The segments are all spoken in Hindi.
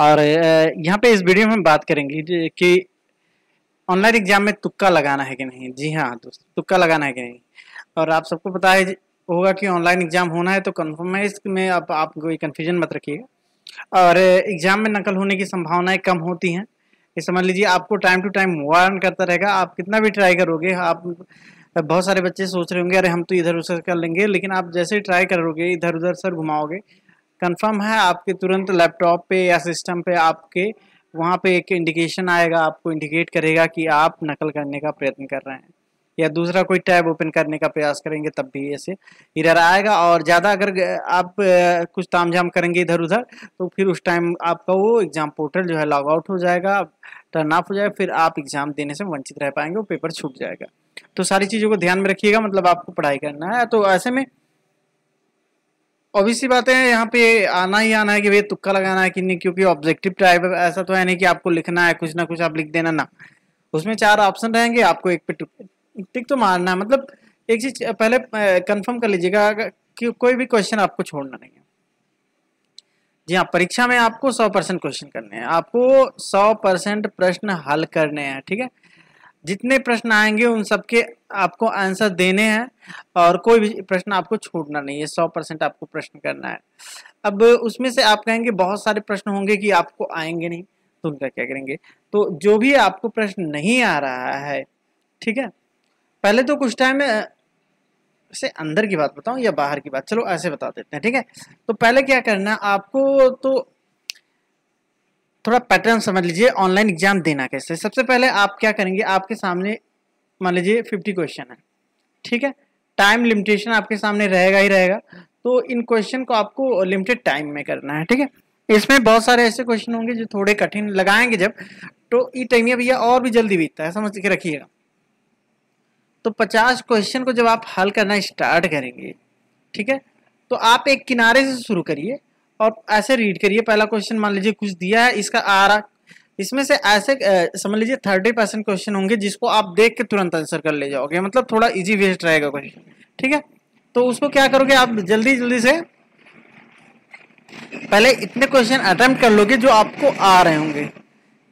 और यहाँ पे इस वीडियो में बात करेंगे कि ऑनलाइन एग्जाम में तुक्का लगाना है कि नहीं जी हाँ दोस्त तुक्का लगाना है कि नहीं और आप सबको पता है होगा कि ऑनलाइन एग्जाम होना है तो कन्फर्माइज में आप आप कोई कन्फ्यूजन मत रखिएगा और एग्जाम में नकल होने की संभावनाएं कम होती हैं ये समझ लीजिए आपको टाइम टू टाइम वार्न करता रहेगा आप कितना भी ट्राई करोगे आप बहुत सारे बच्चे सोच रहे होंगे अरे हम तो इधर उधर कर लेंगे लेकिन आप जैसे ही ट्राई करोगे इधर उधर सर घुमाओगे कंफर्म है आपके तुरंत लैपटॉप पे या सिस्टम पे आपके वहाँ पे एक इंडिकेशन आएगा आपको इंडिकेट करेगा कि आप नकल करने का प्रयत्न कर रहे हैं या दूसरा कोई टैब ओपन करने का प्रयास करेंगे तब भी ऐसे इधर आएगा और ज़्यादा अगर आप कुछ ताम झाम करेंगे इधर उधर तो फिर उस टाइम आपका वो एग्ज़ाम पोर्टल जो है लॉग आउट हो जाएगा टर्न ऑफ हो जाएगा फिर आप एग्ज़ाम देने से वंचित रह पाएंगे वो पेपर छूट जाएगा तो सारी चीज़ों को ध्यान में रखिएगा मतलब आपको पढ़ाई करना है तो ऐसे में ऑब्वियसली बात है यहाँ पे आना ही आना है कि भाई तुक्का लगाना है कि नहीं क्योंकि ऑब्जेक्टिव टाइप ऐसा तो है नहीं कि आपको लिखना है कुछ ना कुछ आप लिख देना ना उसमें चार ऑप्शन रहेंगे आपको एक पे टिक तो मारना है मतलब एक चीज पहले कंफर्म कर लीजिएगा कि कोई भी क्वेश्चन आपको छोड़ना नहीं है जी हाँ परीक्षा में आपको सौ परसेंट क्वेश्चन करने हैं आपको सौ परसेंट प्रश्न हल करने हैं ठीक है थीके? जितने प्रश्न आएंगे उन सबके आपको आंसर देने हैं और कोई भी प्रश्न आपको छोड़ना नहीं है सौ परसेंट आपको प्रश्न करना है अब उसमें से आप कहेंगे बहुत सारे प्रश्न होंगे कि आपको आएंगे नहीं तो उनका क्या करेंगे तो जो भी आपको प्रश्न नहीं आ रहा है ठीक है पहले तो कुछ टाइम से अंदर की बात बताऊं या बाहर की बात चलो ऐसे बता देते हैं ठीक है तो पहले क्या करना आपको तो थोड़ा पैटर्न समझ लीजिए ऑनलाइन एग्जाम देना कैसे सबसे पहले आप क्या करेंगे आपके सामने मान लीजिए फिफ्टी क्वेश्चन है ठीक है टाइम लिमिटेशन आपके सामने रहेगा ही रहेगा तो इन क्वेश्चन को आपको लिमिटेड टाइम में करना है ठीक है इसमें बहुत सारे ऐसे क्वेश्चन होंगे जो थोड़े कठिन लगाएंगे जब तो ई टाइमिया भैया और भी जल्दी बीतता है समझ के रखिएगा तो पचास क्वेश्चन को जब आप हल करना स्टार्ट करेंगे ठीक है तो आप एक किनारे से शुरू करिए और ऐसे रीड करिए पहला क्वेश्चन मान लीजिए कुछ दिया है इसका आ रहा इसमें से ऐसे समझ लीजिए थर्टी परसेंट क्वेश्चन होंगे जिसको आप देख के तुरंत आंसर कर ले जाओगे मतलब थोड़ा इजी वेस्ट रहेगा क्वेश्चन ठीक है तो उसको क्या करोगे आप जल्दी जल्दी से पहले इतने क्वेश्चन अटेम्प्ट कर लोगे जो आपको आ रहे होंगे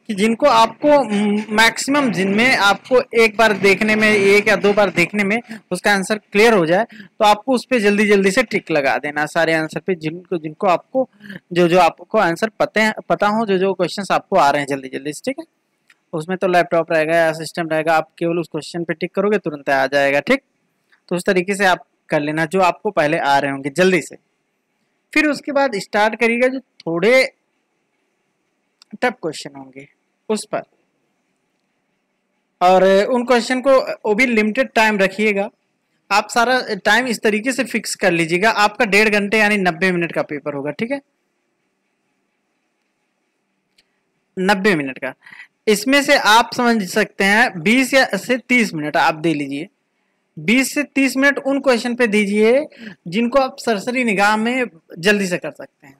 कि जिनको आपको मैक्सिमम जिनमें आपको एक बार देखने में एक या दो बार देखने में उसका आंसर क्लियर हो जाए तो आपको उस पर जल्दी जल्दी से टिक लगा देना सारे आंसर पे जिनको जिनको आपको जो जो आपको आंसर पते पता हो जो जो क्वेश्चन आपको आ रहे हैं जल्दी जल्दी से ठीक है उसमें तो लैपटॉप रहेगा या सिस्टम रहेगा आप केवल उस क्वेश्चन पे टिक करोगे तुरंत आ जाएगा ठीक तो उस तरीके से आप कर लेना जो आपको पहले आ रहे होंगे जल्दी से फिर उसके बाद स्टार्ट करिएगा जो थोड़े टफ क्वेश्चन होंगे उस पर और उन क्वेश्चन को वो भी लिमिटेड टाइम रखिएगा आप सारा टाइम इस तरीके से फिक्स कर लीजिएगा आपका डेढ़ घंटे यानी नब्बे मिनट का पेपर होगा ठीक है नब्बे मिनट का इसमें से आप समझ सकते हैं बीस या से तीस मिनट आप दे लीजिए बीस से तीस मिनट उन क्वेश्चन पे दीजिए जिनको आप सरसरी निगाह में जल्दी से कर सकते हैं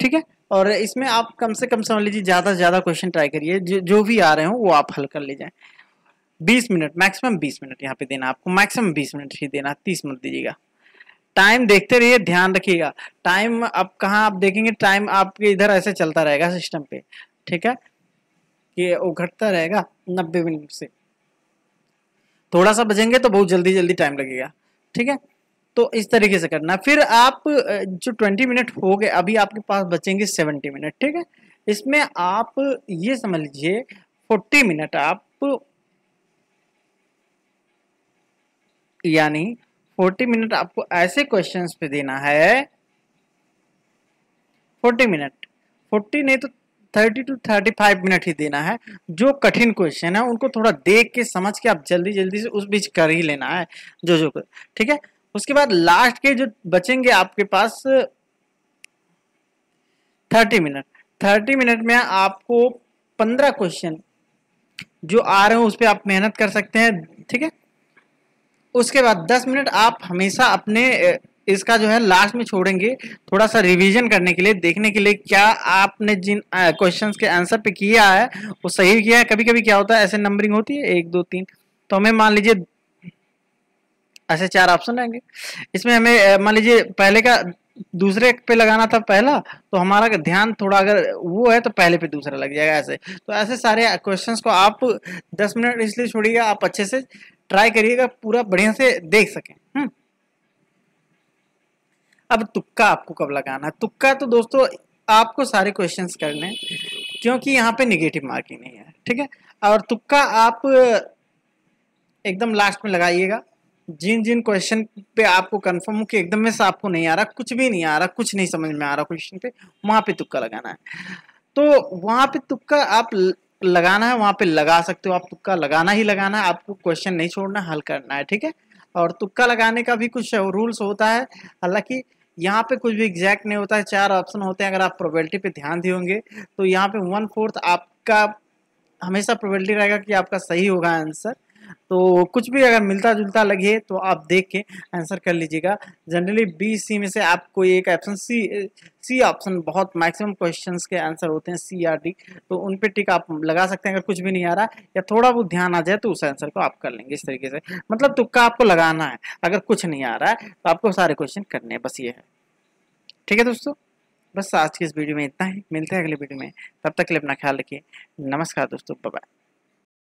ठीक है और इसमें आप कम से कम समझ लीजिए ज़्यादा से ज़्यादा क्वेश्चन ट्राई करिए जो, भी आ रहे हो वो आप हल कर ले जाए बीस मिनट मैक्सिमम बीस मिनट यहाँ पे देना आपको मैक्सिमम बीस मिनट ही देना तीस मिनट दीजिएगा टाइम देखते रहिए ध्यान रखिएगा टाइम आप कहाँ आप देखेंगे टाइम आपके इधर ऐसे चलता रहेगा सिस्टम पे ठीक है कि वो घटता रहेगा नब्बे मिनट से थोड़ा सा बजेंगे तो बहुत जल्दी जल्दी टाइम लगेगा ठीक है तो इस तरीके से करना फिर आप जो ट्वेंटी मिनट हो गए अभी आपके पास बचेंगे सेवेंटी मिनट ठीक है इसमें आप ये समझ लीजिए फोर्टी मिनट आप यानी फोर्टी मिनट आपको ऐसे क्वेश्चंस पे देना है फोर्टी मिनट फोर्टी नहीं तो thirty two thirty five minute ही देना है जो कठिन क्वेश्चन है उनको थोड़ा देख के समझ के आप जल्दी जल्दी से उस बीच कर ही लेना है जो जो ठीक है उसके बाद लास्ट के जो बचेंगे आपके पास थर्टी मिनट थर्टी मिनट में आपको पंद्रह क्वेश्चन जो आ रहे हो उस पर आप मेहनत कर सकते हैं ठीक है उसके बाद दस मिनट आप हमेशा अपने इसका जो है लास्ट में छोड़ेंगे थोड़ा सा रिवीजन करने के लिए देखने के लिए क्या आपने जिन क्वेश्चंस के आंसर पे किया है वो सही किया है कभी कभी क्या होता है ऐसे नंबरिंग होती है एक दो तीन तो हमें मान लीजिए ऐसे चार ऑप्शन रहेंगे इसमें हमें मान लीजिए पहले का दूसरे पे लगाना था पहला तो हमारा ध्यान थोड़ा अगर वो है तो पहले पे दूसरा लग जाएगा ऐसे तो ऐसे सारे क्वेश्चन को आप दस मिनट इसलिए छोड़िएगा आप अच्छे से ट्राई करिएगा पूरा बढ़िया से देख सकें हम्म। अब तुक्का आपको कब लगाना है तुक्का तो दोस्तों आपको सारे क्वेश्चंस करने क्योंकि यहाँ पे निगेटिव मार्किंग नहीं है ठीक है और तुक्का आप एकदम लास्ट में लगाइएगा जिन जिन क्वेश्चन पे आपको कंफर्म हो कि एकदम में से आपको नहीं आ रहा कुछ भी नहीं आ रहा कुछ नहीं समझ में आ रहा क्वेश्चन पे वहाँ पे तुक्का लगाना है तो वहाँ पे तुक्का आप लगाना है वहाँ पे लगा सकते हो आप तुक्का लगाना ही लगाना है आपको क्वेश्चन नहीं छोड़ना हल करना है ठीक है और तुक्का लगाने का भी कुछ रूल्स होता है हालांकि यहाँ पे कुछ भी एग्जैक्ट नहीं होता है चार ऑप्शन होते हैं अगर आप प्रोबेबिलिटी पे ध्यान दिए होंगे तो यहाँ पे वन फोर्थ आपका हमेशा प्रोबेबिलिटी रहेगा कि आपका सही होगा आंसर तो कुछ भी अगर मिलता जुलता लगे तो आप देख के आंसर कर लीजिएगा जनरली बी सी में से आपको एक ऑप्शन सी सी ऑप्शन बहुत मैक्सिमम क्वेश्चंस के आंसर होते हैं सी आर डी तो उन पे टिक आप लगा सकते हैं अगर कुछ भी नहीं आ रहा या थोड़ा बहुत ध्यान आ जाए तो उस आंसर को आप कर लेंगे इस तरीके से मतलब तुक्का आपको लगाना है अगर कुछ नहीं आ रहा है तो आपको सारे क्वेश्चन करने हैं बस ये है ठीक है दोस्तों बस आज की इस वीडियो में इतना ही मिलते हैं अगले वीडियो में तब तक के लिए अपना ख्याल रखिए नमस्कार दोस्तों बाय